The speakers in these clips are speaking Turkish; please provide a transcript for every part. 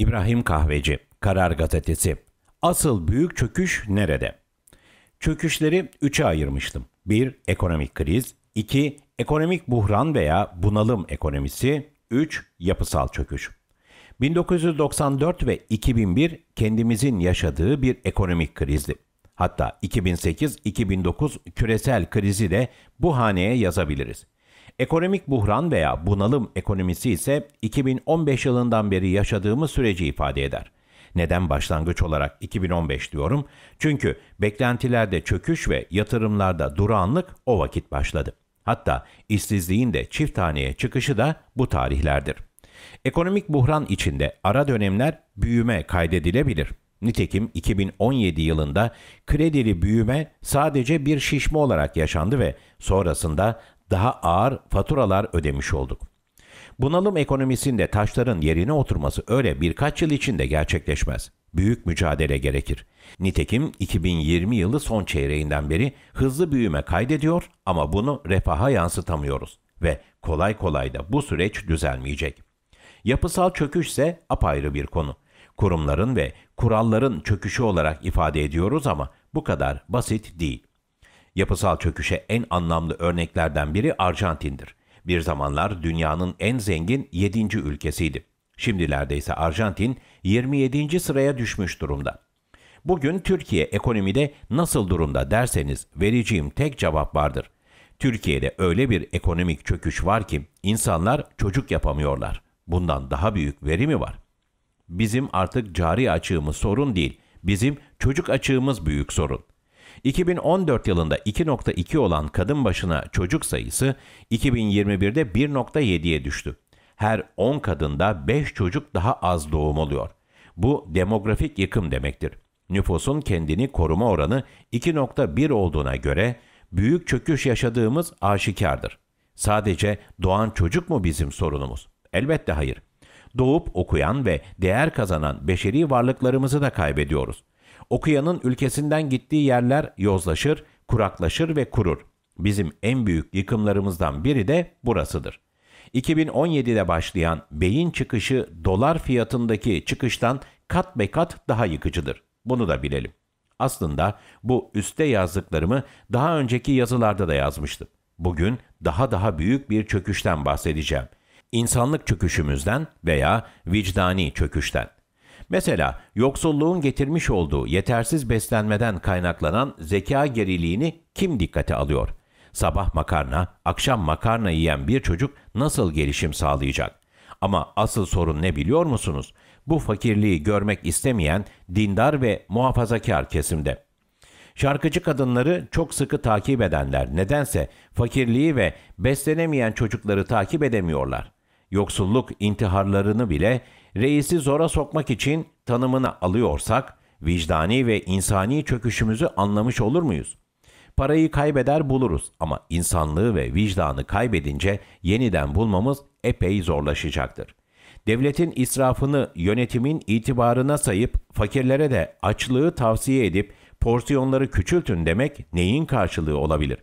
İbrahim Kahveci, Karar Gazetesi. Asıl büyük çöküş nerede? Çöküşleri üçe ayırmıştım. 1. Ekonomik kriz. 2. Ekonomik buhran veya bunalım ekonomisi. 3. Yapısal çöküş. 1994 ve 2001 kendimizin yaşadığı bir ekonomik krizdi. Hatta 2008-2009 küresel krizi de bu haneye yazabiliriz. Ekonomik buhran veya bunalım ekonomisi ise 2015 yılından beri yaşadığımız süreci ifade eder. Neden başlangıç olarak 2015 diyorum? Çünkü beklentilerde çöküş ve yatırımlarda durağanlık o vakit başladı. Hatta işsizliğin de çift haneye çıkışı da bu tarihlerdir. Ekonomik buhran içinde ara dönemler büyüme kaydedilebilir. Nitekim 2017 yılında kredili büyüme sadece bir şişme olarak yaşandı ve sonrasında daha ağır faturalar ödemiş olduk. Bunalım ekonomisinde taşların yerine oturması öyle birkaç yıl içinde gerçekleşmez. Büyük mücadele gerekir. Nitekim 2020 yılı son çeyreğinden beri hızlı büyüme kaydediyor ama bunu refaha yansıtamıyoruz ve kolay kolay da bu süreç düzelmeyecek. Yapısal çöküş ise apayrı bir konu. Kurumların ve kuralların çöküşü olarak ifade ediyoruz ama bu kadar basit değil. Yapısal çöküşe en anlamlı örneklerden biri Arjantin'dir. Bir zamanlar dünyanın en zengin 7. ülkesiydi. Şimdilerde ise Arjantin 27. sıraya düşmüş durumda. Bugün Türkiye ekonomide nasıl durumda derseniz vereceğim tek cevap vardır. Türkiye'de öyle bir ekonomik çöküş var ki insanlar çocuk yapamıyorlar. Bundan daha büyük veri mi var? Bizim artık cari açığımız sorun değil, bizim çocuk açığımız büyük sorun. 2014 yılında 2.2 olan kadın başına çocuk sayısı 2021'de 1.7'ye düştü. Her 10 kadında 5 çocuk daha az doğum oluyor. Bu demografik yıkım demektir. Nüfusun kendini koruma oranı 2.1 olduğuna göre büyük çöküş yaşadığımız aşikardır. Sadece doğan çocuk mu bizim sorunumuz? Elbette hayır. Doğup okuyan ve değer kazanan beşeri varlıklarımızı da kaybediyoruz. Okuyanın ülkesinden gittiği yerler yozlaşır, kuraklaşır ve kurur. Bizim en büyük yıkımlarımızdan biri de burasıdır. 2017'de başlayan beyin çıkışı dolar fiyatındaki çıkıştan kat be kat daha yıkıcıdır. Bunu da bilelim. Aslında bu üste yazdıklarımı daha önceki yazılarda da yazmıştım. Bugün daha daha büyük bir çöküşten bahsedeceğim. İnsanlık çöküşümüzden veya vicdani çöküşten. Mesela yoksulluğun getirmiş olduğu yetersiz beslenmeden kaynaklanan zeka geriliğini kim dikkate alıyor? Sabah makarna, akşam makarna yiyen bir çocuk nasıl gelişim sağlayacak? Ama asıl sorun ne biliyor musunuz? Bu fakirliği görmek istemeyen dindar ve muhafazakar kesimde. Şarkıcı kadınları çok sıkı takip edenler nedense fakirliği ve beslenemeyen çocukları takip edemiyorlar. Yoksulluk intiharlarını bile reisi zora sokmak için tanımını alıyorsak vicdani ve insani çöküşümüzü anlamış olur muyuz? Parayı kaybeder buluruz ama insanlığı ve vicdanı kaybedince yeniden bulmamız epey zorlaşacaktır. Devletin israfını yönetimin itibarına sayıp fakirlere de açlığı tavsiye edip porsiyonları küçültün demek neyin karşılığı olabilir?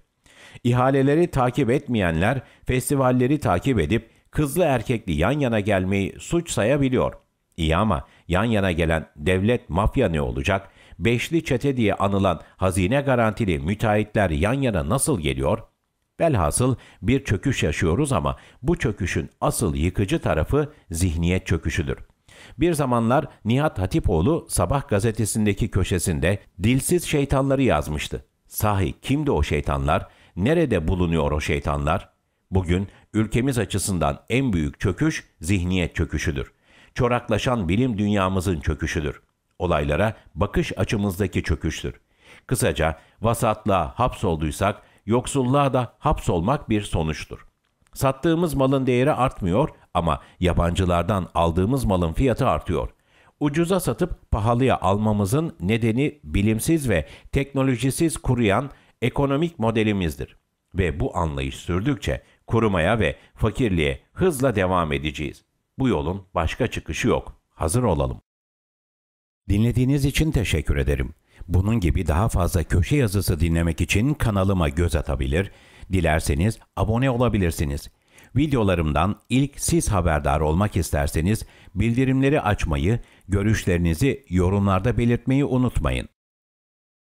İhaleleri takip etmeyenler festivalleri takip edip kızlı erkekli yan yana gelmeyi suç sayabiliyor. İyi ama yan yana gelen devlet mafya ne olacak? Beşli çete diye anılan hazine garantili müteahhitler yan yana nasıl geliyor? Belhasıl bir çöküş yaşıyoruz ama bu çöküşün asıl yıkıcı tarafı zihniyet çöküşüdür. Bir zamanlar Nihat Hatipoğlu Sabah gazetesindeki köşesinde dilsiz şeytanları yazmıştı. Sahi kimdi o şeytanlar? Nerede bulunuyor o şeytanlar? Bugün ülkemiz açısından en büyük çöküş zihniyet çöküşüdür. Çoraklaşan bilim dünyamızın çöküşüdür. Olaylara bakış açımızdaki çöküştür. Kısaca vasatlığa hapsolduysak yoksulluğa da hapsolmak bir sonuçtur. Sattığımız malın değeri artmıyor ama yabancılardan aldığımız malın fiyatı artıyor. Ucuza satıp pahalıya almamızın nedeni bilimsiz ve teknolojisiz kuruyan ekonomik modelimizdir. Ve bu anlayış sürdükçe korumaya ve fakirliğe hızla devam edeceğiz. Bu yolun başka çıkışı yok. Hazır olalım. Dinlediğiniz için teşekkür ederim. Bunun gibi daha fazla köşe yazısı dinlemek için kanalıma göz atabilir, dilerseniz abone olabilirsiniz. Videolarımdan ilk siz haberdar olmak isterseniz bildirimleri açmayı, görüşlerinizi yorumlarda belirtmeyi unutmayın.